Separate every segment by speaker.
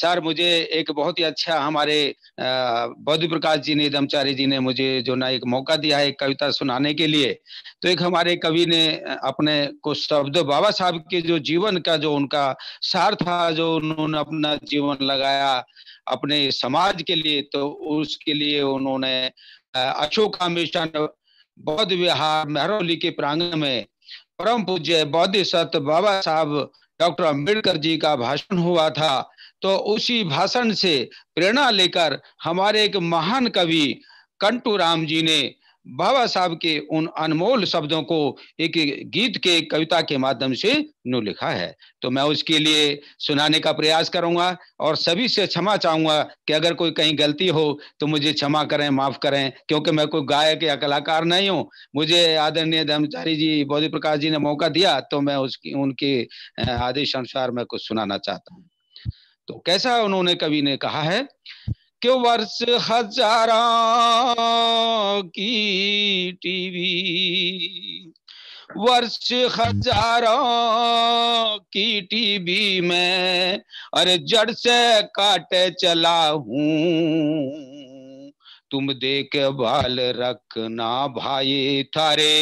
Speaker 1: sir मुझे एक बहुत ही अच्छा हमारे बौद्ध प्रकाश जी ने दमचारी जी ने मुझे जो ना एक मौका दिया है एक कविता सुनाने के लिए तो एक हमारे कवि ने अपने को शब्द बाबा साहब के जो जीवन का जो उनका सार था जो उन्होंने अपना जीवन लगाया अपने समाज के लिए तो उसके लिए उन्होंने अशोक मिशन बौद्ध विहार मेहरौली के प्रांगण में परम पूज्य बौद्ध सत बाबा साहब डॉक्टर अंबेडकर जी का भाषण हुआ था तो उसी भाषण से प्रेरणा लेकर हमारे एक महान कवि कंटू राम जी ने बाबा साहब के उन अनमोल शब्दों को एक गीत के कविता के माध्यम से नु लिखा है तो मैं उसके लिए सुनाने का प्रयास करूंगा और सभी से क्षमा चाहूंगा कि अगर कोई कहीं गलती हो तो मुझे क्षमा करें माफ करें क्योंकि मैं कोई गायक या कलाकार नहीं हूं मुझे आदरणीय धर्मचारी जी बोधि प्रकाश जी ने मौका दिया तो मैं उसकी उनके आदेश अनुसार मैं कुछ सुनाना चाहता हूँ तो कैसा उन्होंने कवि ने कहा है कि वर्ष हजारा की टीवी वर्ष हजारों की टीवी में अरे जड़ से काटे चला हूं तुम देख बाल रखना भाई थारे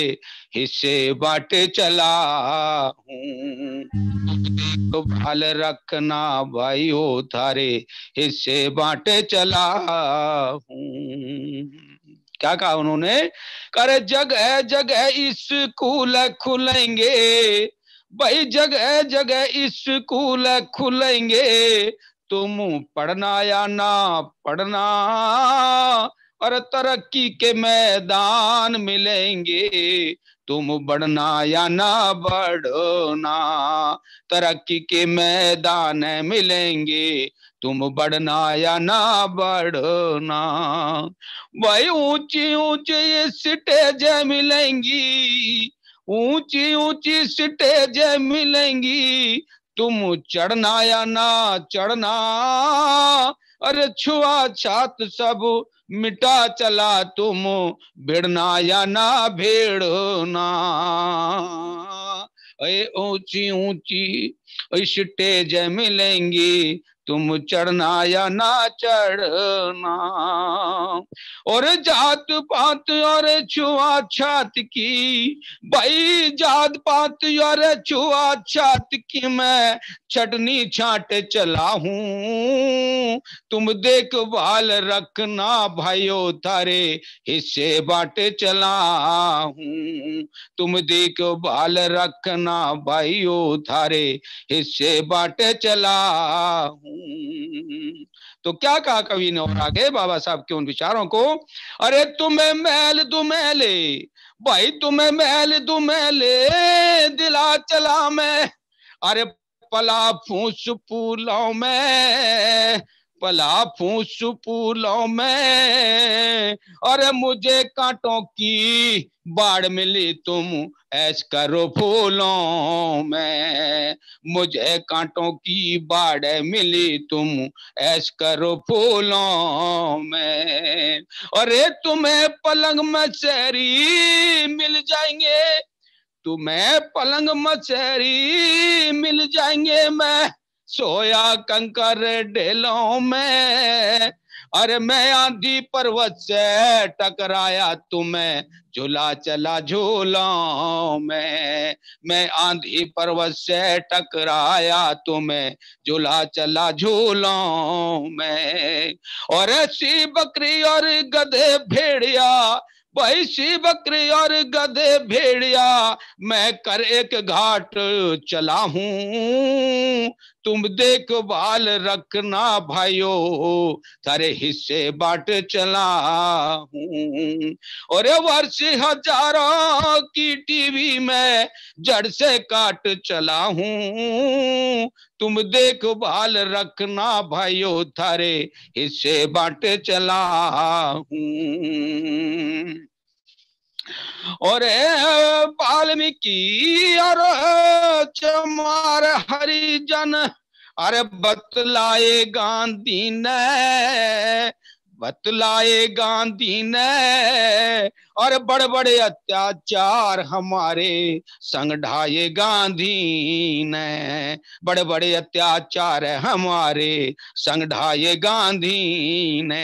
Speaker 1: हिस्से बाटे चला हूँ तो बाल रखना भाई हो थारे हिस्से बाटे चला हूँ क्या कहा उन्होंने करे जगह जगह कूल खुलेंगे भाई जगह जगह स्कूल खुलेंगे तुम पढ़ना या ना पढ़ना और तरक्की के मैदान मिलेंगे तुम बढ़ना या ना बढ़ना तरक्की के मैदान मिलेंगे तुम बढ़ना या ना बढ़ना भाई ऊंची ऊंची स्टेज मिलेंगी ऊंची ऊंची स्टेज मिलेंगी तुम चढ़ना या ना चढ़ना अरे छुआ छात सब मिटा चला तुम भिड़ना या ना भिड़ना ऊंची ऊंची स्टेज मिलेंगी तुम चढ़ना या ना चढ़ना और जात पात और छुआ छात की भाई जात पात और छुआ छात की मैं चटनी छाट चला हूँ तुम देखभाल रखना भाइयों तारे हिस्से बाटे चला हूँ तुम देखभाल रखना भाइयों तारे हिस्से बाटे चला हूँ तो क्या कहा कवि ने और आगे बाबा साहब के उन विचारों को अरे तुम्हें मैल ले भाई तुम्हें मैल ले दिला चला मैं अरे पला फूस फूलों में पला फूस फूलों में और मुझे कांटों की बाढ़ मिली तुम ऐश करो फूलों में मुझे कांटों की बाढ़ मिली तुम ऐश करो फूलों में अरे तुम्हें पलंग मचहरी मिल जाएंगे तुम्हें पलंग मचहरी मिल जाएंगे मैं सोया कंकर डेलों में अरे मैं आंधी पर्वत से टकराया तुम्हें झूला चला झूलाओं में मैं आंधी पर्वत से टकराया तुम्हें झूला चला झूलो में और ऐसी बकरी और गधे भेड़िया वही बकरी और गधे भेड़िया मैं कर एक घाट चला हूं तुम देखभाल रखना भाइयो तारे हिस्से बाट चला हूं और वर्ष हजारों की टीवी में जड़ से काट चला हूँ तुम देखभाल रखना भाइयो थारे हिस्से बाट चला हूँ और वाल्मीकि और चमार हरिजन अरे बतलाए गांधी ने बतलाए गांधी ने और बड़े बड़े अत्याचार हमारे संग ढाए गांधी ने बड़े बड़े अत्याचार हमारे संग ढाए गांधी ने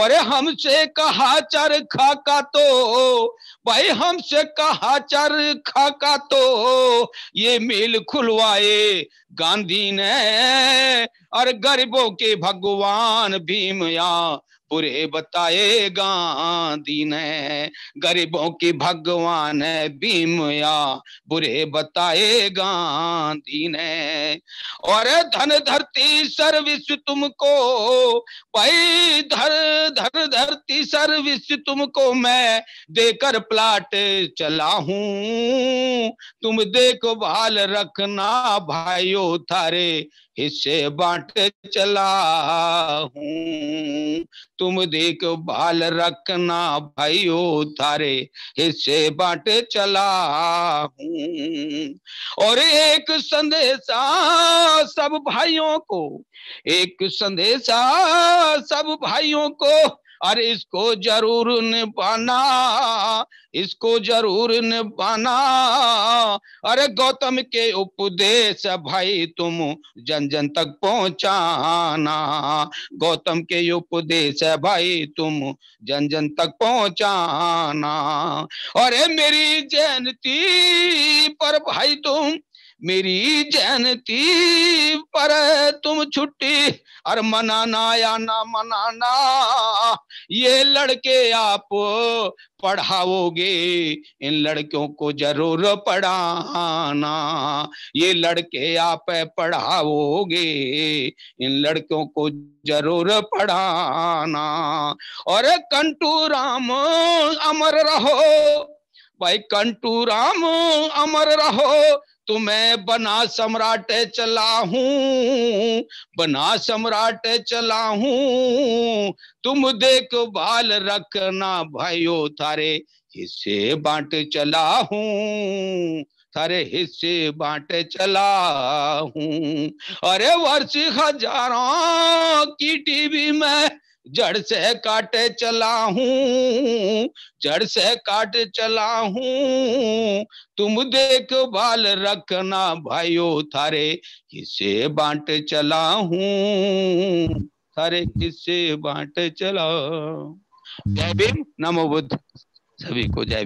Speaker 1: और हमसे कहा चरखा का तो भाई हमसे कहा चरखा का तो ये मिल खुलवाए गांधी ने और गरीबों के भगवान भीमया बुरे बताए गांधी ने गरीबों की भगवान है बीमया बुरे बताए गांधी ने और धन धरती सर्विस तुमको भाई धर धर धरती सर्विस तुमको मैं देकर प्लाट चला हूं तुम देखभाल रखना भाइयों थारे हिस्से बांट चला हूं तुम देख बाल रखना भाइयो तारे हिस्से बाट चला हूँ और एक संदेशा सब भाइयों को एक संदेशा सब भाइयों को अरे इसको जरूर निभाना इसको जरूर निभाना अरे गौतम के उपदेश भाई तुम जन जन तक पहुंचाना गौतम के उपदेश भाई तुम जन जन तक पहुंचाना अरे मेरी जयंती पर भाई तुम मेरी जनती पर तुम छुट्टी और मनाना या ना मनाना ये लड़के आप पढ़ाओगे इन लड़कियों को जरूर पढ़ाना ये लड़के आप पढ़ाओगे इन लड़कियों को जरूर पढ़ाना और कंटू राम अमर रहो भाई कंटू राम अमर रहो तुम्हें बना सम्राट चला हूं बना सम्राट चला हूं तुम देख बाल रखना भाइयों थारे हिस्से बांट चला हूँ थारे हिस्से बांट चला हूं अरे वर्ष हजारों की टीवी में जड़ से काटे चला हूँ जड़ से काटे चला हूँ तुम देख बाल रखना भाइयों थारे किसे बांट चला हूँ थारे किसे बांट चला जय भीम नमो बुद्ध सभी को जय